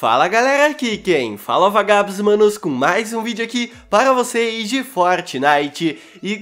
Fala galera, aqui quem fala vagabos manos com mais um vídeo aqui para vocês de Fortnite E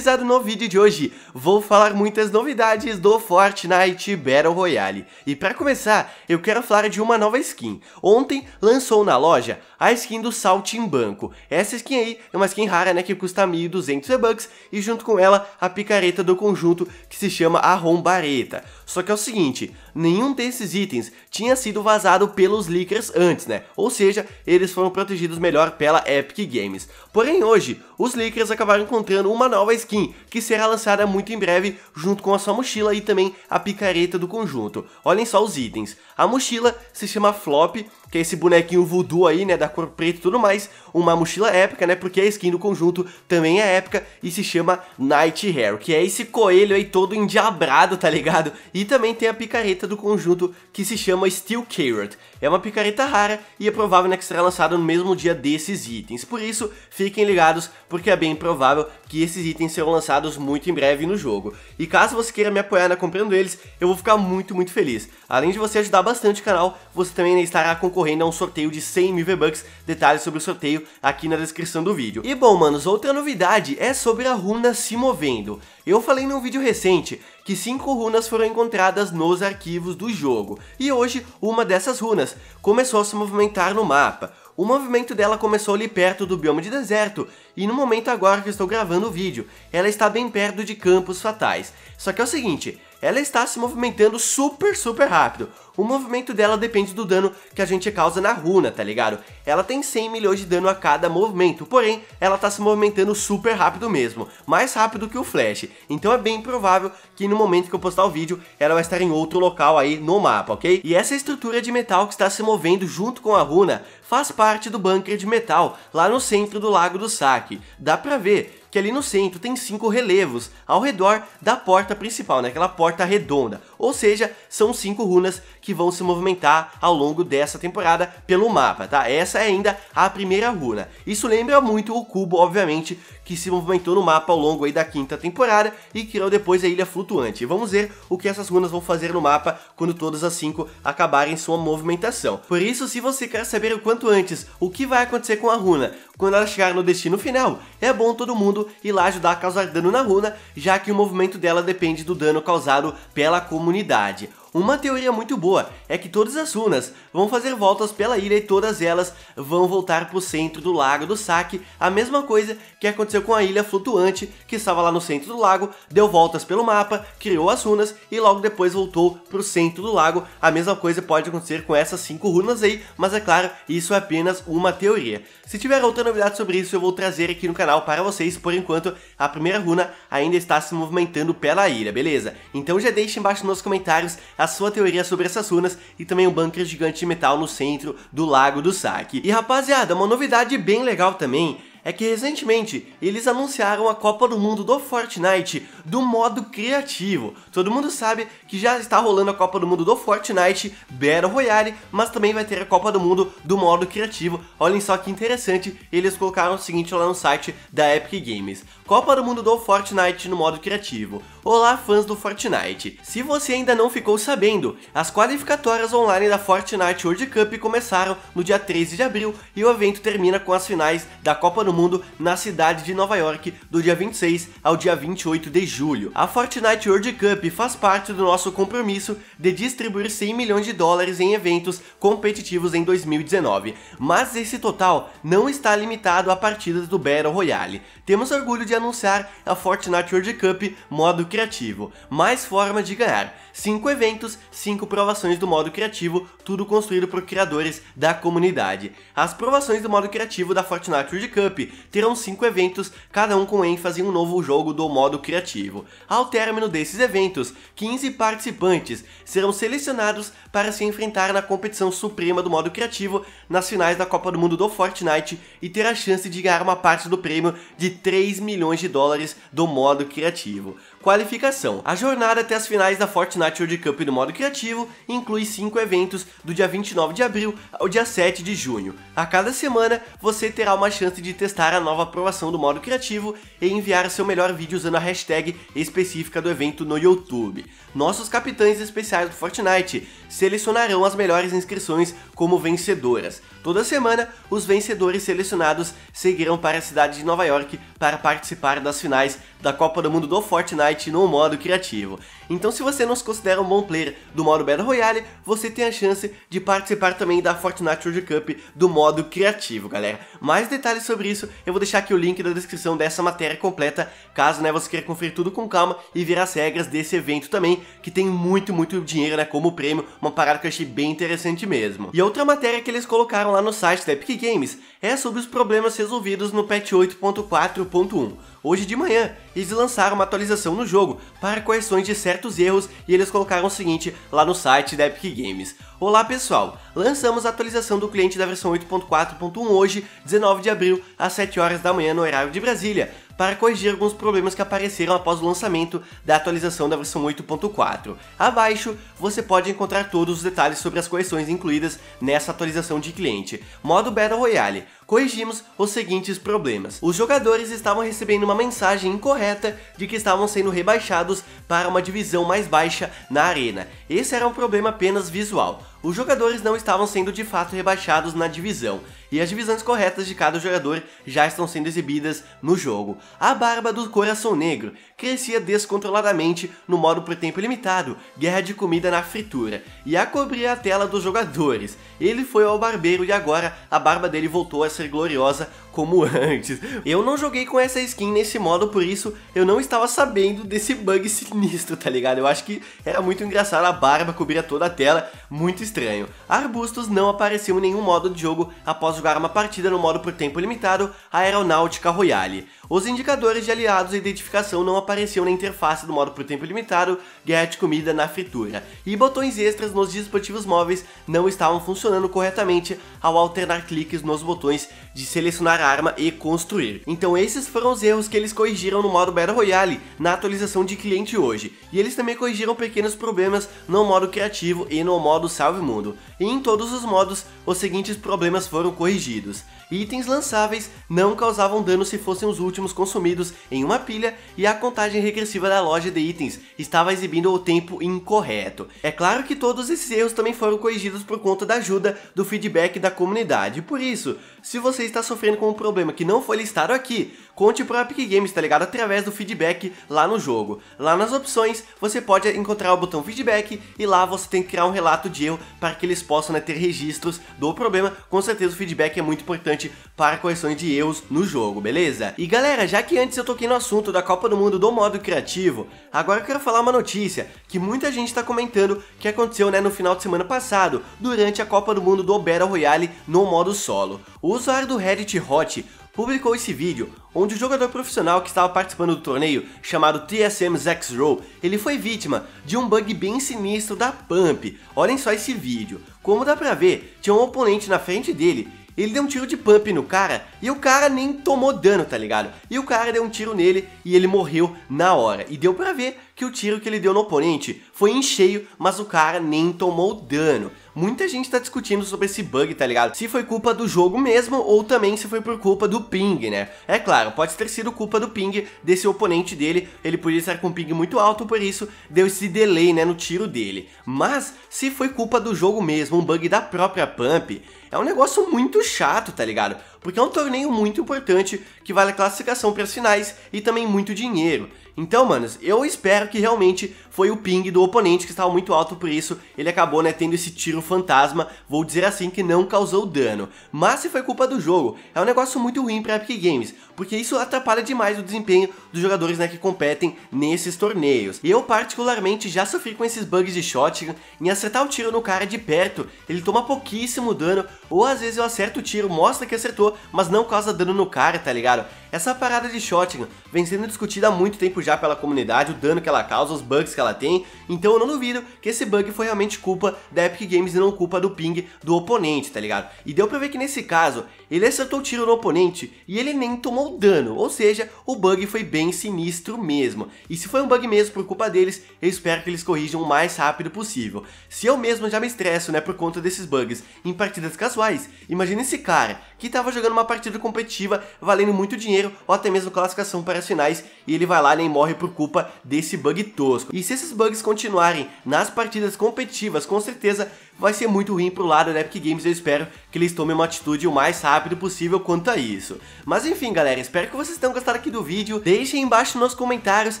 no vídeo de hoje vou falar muitas novidades do Fortnite Battle Royale E para começar, eu quero falar de uma nova skin Ontem lançou na loja a skin do Saltimbanco. Essa skin aí é uma skin rara, né, que custa 1.200 V-Bucks e junto com ela a picareta do conjunto que se chama Arrombareta. Só que é o seguinte, nenhum desses itens tinha sido vazado pelos leakers antes, né, ou seja, eles foram protegidos melhor pela Epic Games. Porém hoje, os leakers acabaram encontrando uma nova skin, que será lançada muito em breve junto com a sua mochila e também a picareta do conjunto. Olhem só os itens. A mochila se chama Flop que é esse bonequinho voodoo aí, né, da cor preta e tudo mais, uma mochila épica, né, porque a skin do conjunto também é épica e se chama Night Hair, que é esse coelho aí todo endiabrado, tá ligado? E também tem a picareta do conjunto que se chama Steel Carrot, é uma picareta rara e é provável né, que será lançada no mesmo dia desses itens, por isso fiquem ligados, porque é bem provável que esses itens serão lançados muito em breve no jogo. E caso você queira me apoiar na né, comprando eles, eu vou ficar muito, muito feliz. Além de você ajudar bastante o canal, você também né, estará concorrendo concorrendo a é um sorteio de 100 mil V-Bucks. Detalhes sobre o sorteio aqui na descrição do vídeo. E bom, manos, outra novidade é sobre a runa se movendo. Eu falei num vídeo recente que cinco runas foram encontradas nos arquivos do jogo, e hoje uma dessas runas começou a se movimentar no mapa. O movimento dela começou ali perto do bioma de deserto, e no momento agora que estou gravando o vídeo, ela está bem perto de Campos Fatais. Só que é o seguinte, ela está se movimentando super, super rápido. O movimento dela depende do dano que a gente causa na runa, tá ligado? Ela tem 100 milhões de dano a cada movimento, porém, ela tá se movimentando super rápido mesmo, mais rápido que o Flash. Então é bem provável que no momento que eu postar o vídeo, ela vai estar em outro local aí no mapa, ok? E essa estrutura de metal que está se movendo junto com a runa faz parte do bunker de metal, lá no centro do Lago do Saque. Dá pra ver que ali no centro tem cinco relevos ao redor da porta principal, né? aquela porta redonda. Ou seja, são cinco runas que vão se movimentar ao longo dessa temporada pelo mapa, tá? Essa é ainda a primeira runa. Isso lembra muito o cubo, obviamente, que se movimentou no mapa ao longo aí da quinta temporada e criou depois a Ilha Flutuante. vamos ver o que essas runas vão fazer no mapa quando todas as cinco acabarem sua movimentação. Por isso, se você quer saber o quanto antes o que vai acontecer com a runa quando ela chegar no destino final, é bom todo mundo e lá ajudar a causar dano na runa, já que o movimento dela depende do dano causado pela comunidade. Uma teoria muito boa é que todas as runas vão fazer voltas pela ilha e todas elas vão voltar pro centro do lago do saque, a mesma coisa que aconteceu com a ilha flutuante que estava lá no centro do lago, deu voltas pelo mapa, criou as runas e logo depois voltou pro centro do lago. A mesma coisa pode acontecer com essas cinco runas aí, mas é claro, isso é apenas uma teoria. Se tiver outra novidade sobre isso, eu vou trazer aqui no canal para vocês. Por enquanto, a primeira runa ainda está se movimentando pela ilha, beleza? Então já deixe embaixo nos comentários a sua teoria sobre essas runas e também um bunker gigante de metal no centro do Lago do Saque. E rapaziada, uma novidade bem legal também é que recentemente eles anunciaram a Copa do Mundo do Fortnite do modo criativo. Todo mundo sabe que já está rolando a Copa do Mundo do Fortnite Battle Royale, mas também vai ter a Copa do Mundo do modo criativo. Olhem só que interessante, eles colocaram o seguinte lá no site da Epic Games: Copa do Mundo do Fortnite no modo criativo. Olá, fãs do Fortnite! Se você ainda não ficou sabendo, as qualificatórias online da Fortnite World Cup começaram no dia 13 de abril e o evento termina com as finais da Copa do Mundo mundo na cidade de Nova York do dia 26 ao dia 28 de julho. A Fortnite World Cup faz parte do nosso compromisso de distribuir 100 milhões de dólares em eventos competitivos em 2019, mas esse total não está limitado a partidas do Battle Royale. Temos orgulho de anunciar a Fortnite World Cup modo criativo, mais formas de ganhar. 5 eventos, 5 provações do modo criativo, tudo construído por criadores da comunidade. As provações do modo criativo da Fortnite World Cup terão 5 eventos, cada um com ênfase em um novo jogo do modo criativo. Ao término desses eventos, 15 participantes serão selecionados para se enfrentar na competição suprema do modo criativo nas finais da Copa do Mundo do Fortnite e ter a chance de ganhar uma parte do prêmio de 3 milhões de dólares do modo criativo qualificação. A jornada até as finais da Fortnite World Cup no modo criativo inclui 5 eventos do dia 29 de abril ao dia 7 de junho. A cada semana você terá uma chance de testar a nova aprovação do modo criativo e enviar seu melhor vídeo usando a hashtag específica do evento no YouTube. Nossos capitães especiais do Fortnite selecionarão as melhores inscrições como vencedoras. Toda semana, os vencedores selecionados seguirão para a cidade de Nova York para participar das finais da Copa do Mundo do Fortnite no modo criativo. Então, se você não se considera um bom player do modo Battle Royale, você tem a chance de participar também da Fortnite World Cup do modo criativo, galera. Mais detalhes sobre isso eu vou deixar aqui o link da descrição dessa matéria completa, caso né, você queira conferir tudo com calma e ver as regras desse evento também, que tem muito, muito dinheiro né, como prêmio, uma parada que eu achei bem interessante mesmo. E eu outra matéria que eles colocaram lá no site da Epic Games é sobre os problemas resolvidos no patch 8.4.1. Hoje de manhã, eles lançaram uma atualização no jogo para correções de certos erros e eles colocaram o seguinte lá no site da Epic Games. Olá pessoal, lançamos a atualização do cliente da versão 8.4.1 hoje, 19 de abril, às 7 horas da manhã no horário de Brasília para corrigir alguns problemas que apareceram após o lançamento da atualização da versão 8.4. Abaixo você pode encontrar todos os detalhes sobre as correções incluídas nessa atualização de cliente. Modo Battle Royale corrigimos os seguintes problemas. Os jogadores estavam recebendo uma mensagem incorreta de que estavam sendo rebaixados para uma divisão mais baixa na arena. Esse era um problema apenas visual os jogadores não estavam sendo de fato rebaixados na divisão, e as divisões corretas de cada jogador já estão sendo exibidas no jogo. A barba do coração negro crescia descontroladamente no modo por tempo limitado, guerra de comida na fritura, e a cobria a tela dos jogadores. Ele foi ao barbeiro e agora a barba dele voltou a ser gloriosa como antes. Eu não joguei com essa skin nesse modo, por isso eu não estava sabendo desse bug sinistro, tá ligado? Eu acho que era muito engraçado, a barba cobria toda a tela, muito estranho. Arbustos não apareceu em nenhum modo de jogo após jogar uma partida no modo por tempo limitado, Aeronáutica Royale. Os indicadores de aliados e identificação não apareciam na interface do modo por tempo limitado, guerra de comida na fritura, e botões extras nos dispositivos móveis não estavam funcionando corretamente ao alternar cliques nos botões de selecionar arma e construir. Então esses foram os erros que eles corrigiram no modo Battle Royale na atualização de cliente hoje. E eles também corrigiram pequenos problemas no modo criativo e no modo salve mundo. E em todos os modos, os seguintes problemas foram corrigidos. Itens lançáveis não causavam dano se fossem os últimos consumidos em uma pilha e a contagem regressiva da loja de itens estava exibindo o tempo incorreto. É claro que todos esses erros também foram corrigidos por conta da ajuda do feedback da comunidade, por isso, se você está sofrendo com um problema que não foi listado aqui, conte para o Epic Games, tá ligado? Através do feedback lá no jogo. Lá nas opções, você pode encontrar o botão feedback e lá você tem que criar um relato de erro para que eles possam né, ter registros do problema. Com certeza o feedback é muito importante para a de erros no jogo, beleza? E galera, já que antes eu toquei no assunto da Copa do Mundo do modo criativo, agora eu quero falar uma notícia que muita gente está comentando que aconteceu né, no final de semana passado, durante a Copa do Mundo do Battle Royale no modo solo. O usuário do Reddit Hot publicou esse vídeo, onde o jogador profissional que estava participando do torneio, chamado TSM Zax Row, ele foi vítima de um bug bem sinistro da Pump. Olhem só esse vídeo. Como dá pra ver, tinha um oponente na frente dele ele deu um tiro de pump no cara e o cara nem tomou dano, tá ligado? E o cara deu um tiro nele e ele morreu na hora. E deu pra ver que o tiro que ele deu no oponente foi em cheio, mas o cara nem tomou dano muita gente tá discutindo sobre esse bug, tá ligado? Se foi culpa do jogo mesmo ou também se foi por culpa do ping, né? É claro, pode ter sido culpa do ping desse oponente dele, ele podia estar com um ping muito alto, por isso deu esse delay, né, no tiro dele. Mas, se foi culpa do jogo mesmo, um bug da própria Pump, é um negócio muito chato, tá ligado? porque é um torneio muito importante que vale a classificação para as finais e também muito dinheiro. Então, manos, eu espero que realmente foi o ping do oponente que estava muito alto, por isso ele acabou, né, tendo esse tiro fantasma, vou dizer assim, que não causou dano. Mas se foi culpa do jogo, é um negócio muito ruim para Epic Games, porque isso atrapalha demais o desempenho dos jogadores, né, que competem nesses torneios. Eu, particularmente, já sofri com esses bugs de shotgun, em acertar o tiro no cara de perto, ele toma pouquíssimo dano, ou às vezes eu acerto o tiro, mostra que acertou, mas não causa dano no cara, tá ligado? Essa parada de Shotgun vem sendo discutida há muito tempo já pela comunidade, o dano que ela causa, os bugs que ela tem, então eu não duvido que esse bug foi realmente culpa da Epic Games e não culpa do ping do oponente, tá ligado? E deu pra ver que nesse caso, ele acertou o tiro no oponente e ele nem tomou dano, ou seja, o bug foi bem sinistro mesmo. E se foi um bug mesmo por culpa deles, eu espero que eles corrijam o mais rápido possível. Se eu mesmo já me estresso, né, por conta desses bugs em partidas casuais, imagina esse cara que tava jogando jogando uma partida competitiva, valendo muito dinheiro, ou até mesmo classificação para as finais, e ele vai lá e nem morre por culpa desse bug tosco. E se esses bugs continuarem nas partidas competitivas, com certeza vai ser muito ruim pro lado da Epic Games. Eu espero que eles tomem uma atitude o mais rápido possível quanto a isso. Mas enfim, galera, espero que vocês tenham gostado aqui do vídeo. Deixem embaixo nos comentários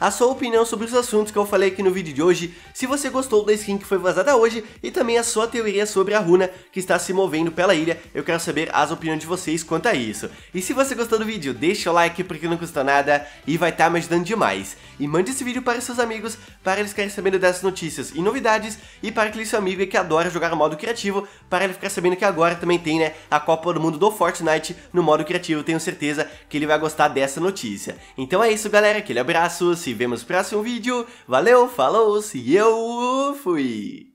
a sua opinião sobre os assuntos que eu falei aqui no vídeo de hoje. Se você gostou da skin que foi vazada hoje e também a sua teoria sobre a runa que está se movendo pela ilha, eu quero saber as opiniões de vocês quanto a isso. E se você gostou do vídeo, deixa o like porque não custa nada e vai estar tá me ajudando demais. E mande esse vídeo para seus amigos para eles ficarem sabendo dessas notícias e novidades e para aquele seu amigo que adora jogar o modo criativo, para ele ficar sabendo que agora também tem, né, a Copa do Mundo do Fortnite no modo criativo. Tenho certeza que ele vai gostar dessa notícia. Então é isso, galera. Aquele abraço. Se vemos no próximo vídeo. Valeu, falou, se eu fui!